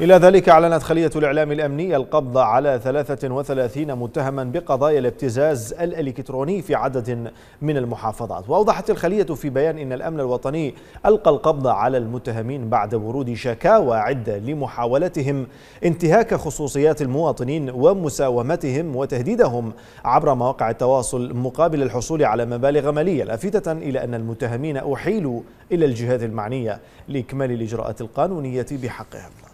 إلى ذلك أعلنت خلية الإعلام الأمني القبض على 33 متهما بقضايا الابتزاز الإلكتروني في عدد من المحافظات وأوضحت الخلية في بيان إن الأمن الوطني ألقى القبض على المتهمين بعد ورود شكاوى عدة لمحاولتهم انتهاك خصوصيات المواطنين ومساومتهم وتهديدهم عبر مواقع التواصل مقابل الحصول على مبالغ مالية لافتة إلى أن المتهمين أحيلوا إلى الجهات المعنية لإكمال الإجراءات القانونية بحقهم